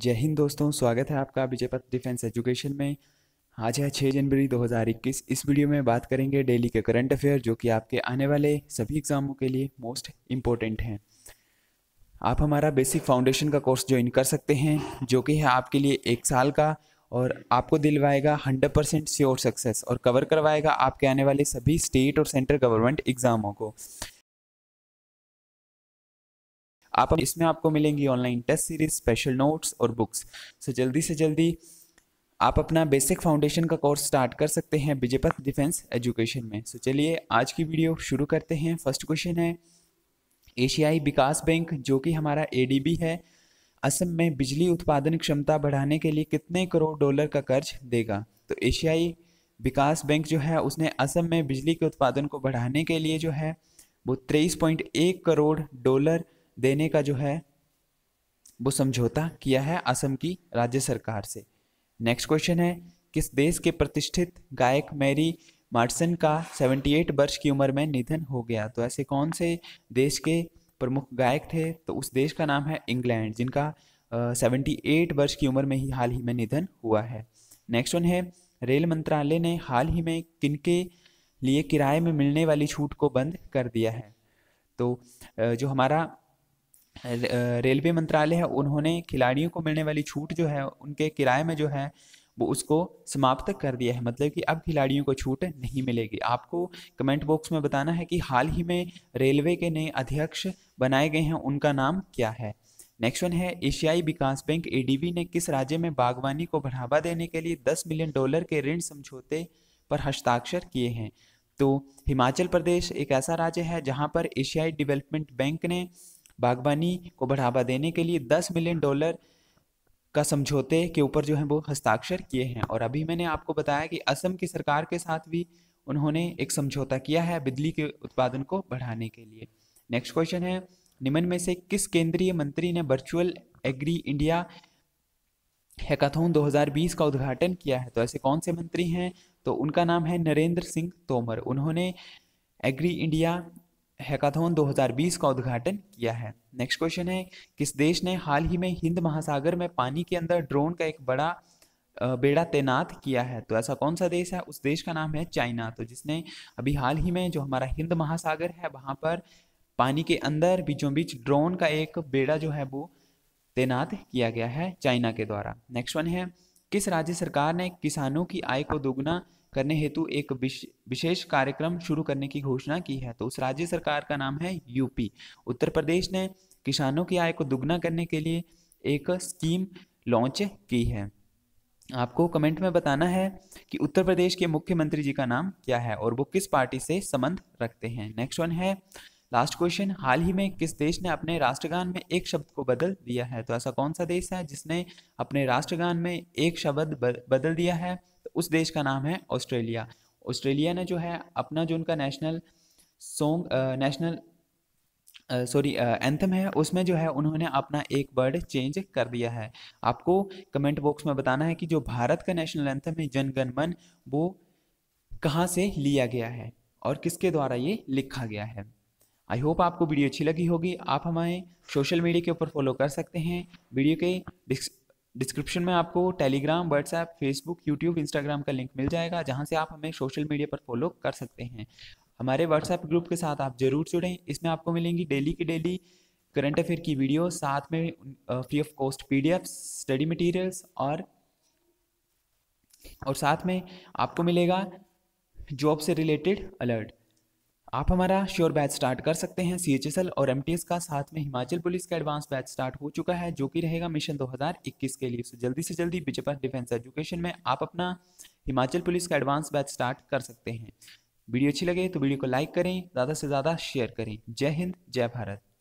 जय हिंद दोस्तों स्वागत है आपका विजयपथ डिफेंस एजुकेशन में आज है 6 जनवरी 2021 इस वीडियो में बात करेंगे डेली के करंट अफेयर जो कि आपके आने वाले सभी एग्जामों के लिए मोस्ट इम्पोर्टेंट हैं आप हमारा बेसिक फाउंडेशन का कोर्स ज्वाइन कर सकते हैं जो कि है आपके लिए एक साल का और आपको दिलवाएगा हंड्रेड परसेंट श्योर सक्सेस और कवर करवाएगा आपके आने वाले सभी स्टेट और सेंट्रल गवर्नमेंट एग्ज़ामों को आप इसमें आपको मिलेंगी online test series special notes और बुक्स सो जल्दी से जल्दी आप अपना बेसिक फाउंडेशन का कोर्स स्टार्ट कर सकते हैं विजयपथ डिफेंस एजुकेशन में सो चलिए आज की वीडियो शुरू करते हैं फर्स्ट क्वेश्चन है एशियाई विकास बैंक जो कि हमारा ए है असम में बिजली उत्पादन क्षमता बढ़ाने के लिए कितने करोड़ डॉलर का कर्ज देगा तो एशियाई विकास बैंक जो है उसने असम में बिजली के उत्पादन को बढ़ाने के लिए जो है वो तेईस पॉइंट एक करोड़ डॉलर देने का जो है वो समझौता किया है असम की राज्य सरकार से नेक्स्ट क्वेश्चन है किस देश के प्रतिष्ठित गायक मैरी मार्टसन का 78 वर्ष की उम्र में निधन हो गया तो ऐसे कौन से देश के प्रमुख गायक थे तो उस देश का नाम है इंग्लैंड जिनका uh, एट वर्ष की उम्र में ही हाल ही में निधन हुआ है नेक्स्ट वन है रेल मंत्रालय ने हाल ही में किनके लिए किराए में मिलने वाली छूट को बंद कर दिया है तो जो हमारा रेलवे मंत्रालय है उन्होंने खिलाड़ियों को मिलने वाली छूट जो है उनके किराए में जो है वो उसको समाप्त कर दिया है मतलब कि अब खिलाड़ियों को छूट नहीं मिलेगी आपको कमेंट बॉक्स में बताना है कि हाल ही में रेलवे के नए अध्यक्ष बनाए गए हैं उनका नाम क्या है नेक्स्ट वन है एशियाई विकास बैंक ए ने किस राज्य में बागवानी को बढ़ावा देने के लिए दस मिलियन डॉलर के ऋण समझौते पर हस्ताक्षर किए हैं तो हिमाचल प्रदेश एक ऐसा राज्य है जहां पर एशियाई डेवलपमेंट बैंक ने बागवानी को बढ़ावा देने के लिए दस मिलियन डॉलर का समझौते के ऊपर जो है वो हस्ताक्षर किए हैं और अभी मैंने आपको बताया कि असम की सरकार के साथ भी उन्होंने एक समझौता किया है बिजली के उत्पादन को बढ़ाने के लिए नेक्स्ट क्वेश्चन है निम्न में से किस केंद्रीय मंत्री ने वर्चुअल एग्री इंडिया हैकाथोन 2020 का उद्घाटन किया है तो ऐसे कौन से मंत्री हैं तो उनका नाम है नरेंद्र सिंह तोमर उन्होंने एग्री इंडिया हैकाथोन 2020 का उद्घाटन किया है नेक्स्ट क्वेश्चन है किस देश ने हाल ही में हिंद महासागर में पानी के अंदर ड्रोन का एक बड़ा बेड़ा तैनात किया है तो ऐसा कौन सा देश है उस देश का नाम है चाइना तो जिसने अभी हाल ही में जो हमारा हिंद महासागर है वहाँ पर पानी के अंदर बीचों बीच ड्रोन का एक बेड़ा जो है वो तैनात किया गया है चाइना के द्वारा नेक्स्ट वन है किस राज्य सरकार ने किसानों की आय को दोगुना करने हेतु एक विशेष कार्यक्रम शुरू करने की घोषणा की है तो उस राज्य सरकार का नाम है यूपी उत्तर प्रदेश ने किसानों की आय को दुगना करने के लिए एक स्कीम लॉन्च की है आपको कमेंट में बताना है कि उत्तर प्रदेश के मुख्यमंत्री जी का नाम क्या है और वो किस पार्टी से संबंध रखते हैं नेक्स्ट वन है लास्ट क्वेश्चन हाल ही में किस देश ने अपने राष्ट्रगान में एक शब्द को बदल दिया है तो ऐसा कौन सा देश है जिसने अपने राष्ट्रगान में एक शब्द बदल दिया है उस देश का नाम है ऑस्ट्रेलिया ऑस्ट्रेलिया ने जो है अपना जो उनका national song national sorry anthem है उसमें जो है उन्होंने अपना एक वर्ड चेंज कर दिया है आपको कमेंट बॉक्स में बताना है कि जो भारत का नेशनल एंथम है जनगणमन वो कहाँ से लिया गया है और किसके द्वारा ये लिखा गया है आई होप आपको वीडियो अच्छी लगी होगी आप हमारे सोशल मीडिया के ऊपर फॉलो कर सकते हैं वीडियो के डिस्क्रिप्शन में आपको Telegram WhatsApp Facebook YouTube Instagram का लिंक मिल जाएगा जहाँ से आप हमें सोशल मीडिया पर फॉलो कर सकते हैं हमारे व्हाट्सएप ग्रुप के साथ आप जरूर जुड़ें इसमें आपको मिलेंगी डेली की डेली करंट अफेयर की वीडियो साथ में free of cost P study materials और और साथ में आपको मिलेगा जॉब से रिलेटेड अलर्ट आप हमारा श्योर बैच स्टार्ट कर सकते हैं सी और एम का साथ में हिमाचल पुलिस का एडवांस बैच स्टार्ट हो चुका है जो कि रहेगा मिशन 2021 के लिए सो जल्दी से जल्दी बिजपा डिफेंस एजुकेशन में आप अपना हिमाचल पुलिस का एडवांस बैच स्टार्ट कर सकते हैं वीडियो अच्छी लगे तो वीडियो को लाइक करें ज़्यादा से ज़्यादा शेयर करें जय हिंद जय भारत